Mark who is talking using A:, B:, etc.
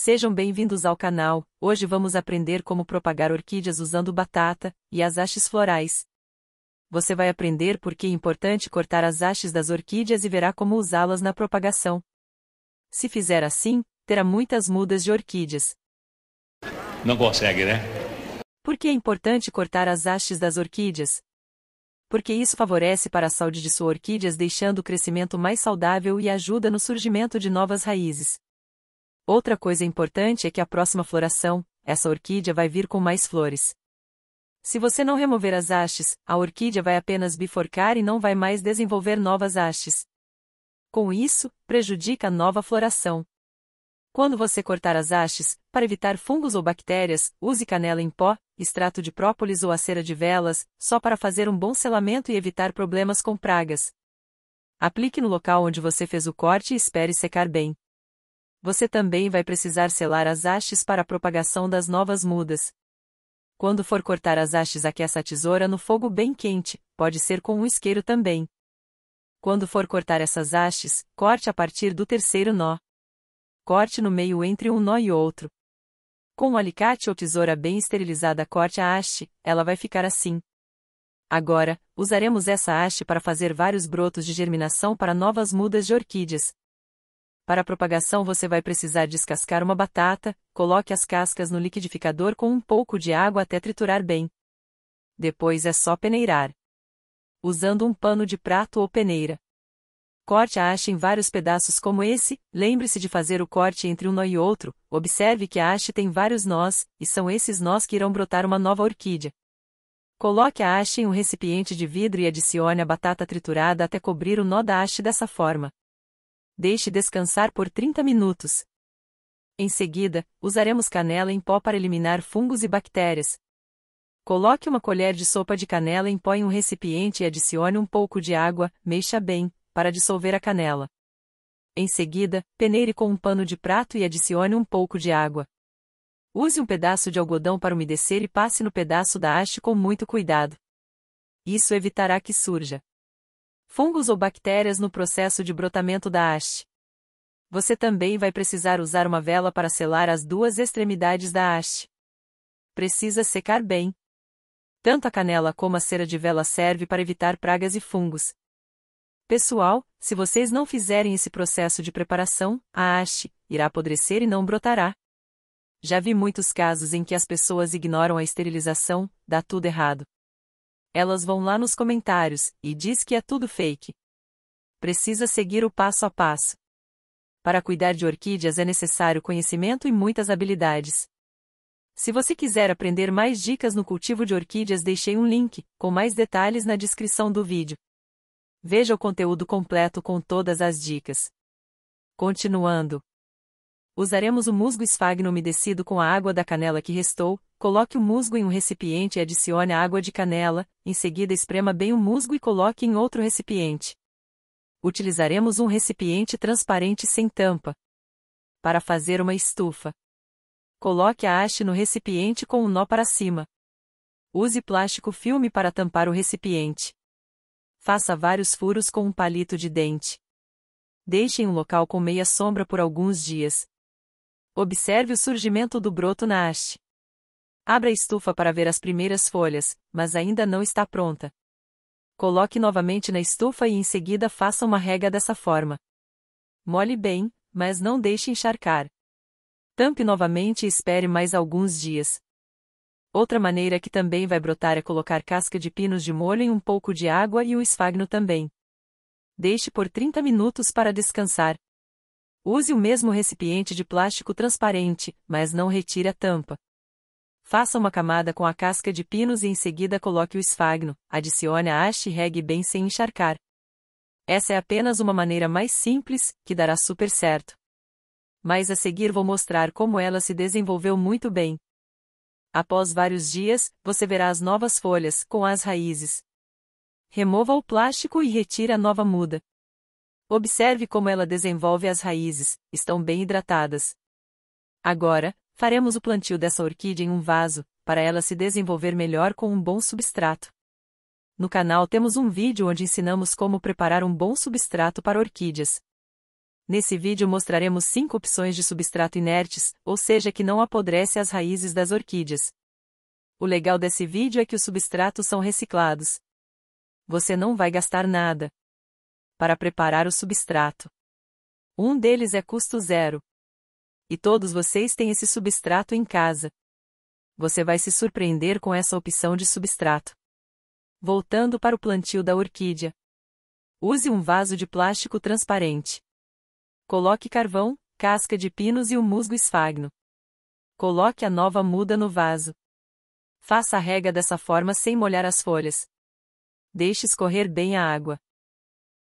A: Sejam bem-vindos ao canal, hoje vamos aprender como propagar orquídeas usando batata e as hastes florais. Você vai aprender por que é importante cortar as hastes das orquídeas e verá como usá-las na propagação. Se fizer assim, terá muitas mudas de orquídeas. Não consegue, né? Por que é importante cortar as hastes das orquídeas? Porque isso favorece para a saúde de suas orquídeas deixando o crescimento mais saudável e ajuda no surgimento de novas raízes. Outra coisa importante é que a próxima floração, essa orquídea vai vir com mais flores. Se você não remover as hastes, a orquídea vai apenas biforcar e não vai mais desenvolver novas hastes. Com isso, prejudica a nova floração. Quando você cortar as hastes, para evitar fungos ou bactérias, use canela em pó, extrato de própolis ou a cera de velas, só para fazer um bom selamento e evitar problemas com pragas. Aplique no local onde você fez o corte e espere secar bem você também vai precisar selar as hastes para a propagação das novas mudas. Quando for cortar as hastes aqueça a tesoura no fogo bem quente, pode ser com um isqueiro também. Quando for cortar essas hastes, corte a partir do terceiro nó. Corte no meio entre um nó e outro. Com um alicate ou tesoura bem esterilizada corte a haste, ela vai ficar assim. Agora, usaremos essa haste para fazer vários brotos de germinação para novas mudas de orquídeas. Para a propagação você vai precisar descascar uma batata, coloque as cascas no liquidificador com um pouco de água até triturar bem. Depois é só peneirar. Usando um pano de prato ou peneira. Corte a haste em vários pedaços como esse, lembre-se de fazer o corte entre um nó e outro, observe que a haste tem vários nós, e são esses nós que irão brotar uma nova orquídea. Coloque a haste em um recipiente de vidro e adicione a batata triturada até cobrir o nó da haste dessa forma deixe descansar por 30 minutos. Em seguida, usaremos canela em pó para eliminar fungos e bactérias. Coloque uma colher de sopa de canela em pó em um recipiente e adicione um pouco de água, mexa bem, para dissolver a canela. Em seguida, peneire com um pano de prato e adicione um pouco de água. Use um pedaço de algodão para umedecer e passe no pedaço da haste com muito cuidado. Isso evitará que surja fungos ou bactérias no processo de brotamento da haste. Você também vai precisar usar uma vela para selar as duas extremidades da haste. Precisa secar bem. Tanto a canela como a cera de vela serve para evitar pragas e fungos. Pessoal, se vocês não fizerem esse processo de preparação, a haste irá apodrecer e não brotará. Já vi muitos casos em que as pessoas ignoram a esterilização, dá tudo errado. Elas vão lá nos comentários e diz que é tudo fake. Precisa seguir o passo a passo. Para cuidar de orquídeas é necessário conhecimento e muitas habilidades. Se você quiser aprender mais dicas no cultivo de orquídeas, deixei um link com mais detalhes na descrição do vídeo. Veja o conteúdo completo com todas as dicas. Continuando. Usaremos o musgo esfagno umedecido com a água da canela que restou, Coloque o musgo em um recipiente e adicione água de canela, em seguida esprema bem o musgo e coloque em outro recipiente. Utilizaremos um recipiente transparente sem tampa. Para fazer uma estufa. Coloque a haste no recipiente com o um nó para cima. Use plástico filme para tampar o recipiente. Faça vários furos com um palito de dente. Deixe em um local com meia sombra por alguns dias. Observe o surgimento do broto na haste. Abra a estufa para ver as primeiras folhas, mas ainda não está pronta. Coloque novamente na estufa e em seguida faça uma rega dessa forma. Molhe bem, mas não deixe encharcar. Tampe novamente e espere mais alguns dias. Outra maneira que também vai brotar é colocar casca de pinos de molho em um pouco de água e o esfagno também. Deixe por 30 minutos para descansar. Use o mesmo recipiente de plástico transparente, mas não retire a tampa. Faça uma camada com a casca de pinos e em seguida coloque o esfagno, adicione a haste e regue bem sem encharcar. Essa é apenas uma maneira mais simples, que dará super certo. Mas a seguir vou mostrar como ela se desenvolveu muito bem. Após vários dias, você verá as novas folhas, com as raízes. Remova o plástico e retire a nova muda. Observe como ela desenvolve as raízes, estão bem hidratadas. Agora, Faremos o plantio dessa orquídea em um vaso, para ela se desenvolver melhor com um bom substrato. No canal temos um vídeo onde ensinamos como preparar um bom substrato para orquídeas. Nesse vídeo mostraremos 5 opções de substrato inertes, ou seja que não apodrece as raízes das orquídeas. O legal desse vídeo é que os substratos são reciclados. Você não vai gastar nada. Para preparar o substrato. Um deles é custo zero. E todos vocês têm esse substrato em casa. Você vai se surpreender com essa opção de substrato. Voltando para o plantio da orquídea. Use um vaso de plástico transparente. Coloque carvão, casca de pinos e um musgo esfagno. Coloque a nova muda no vaso. Faça a rega dessa forma sem molhar as folhas. Deixe escorrer bem a água.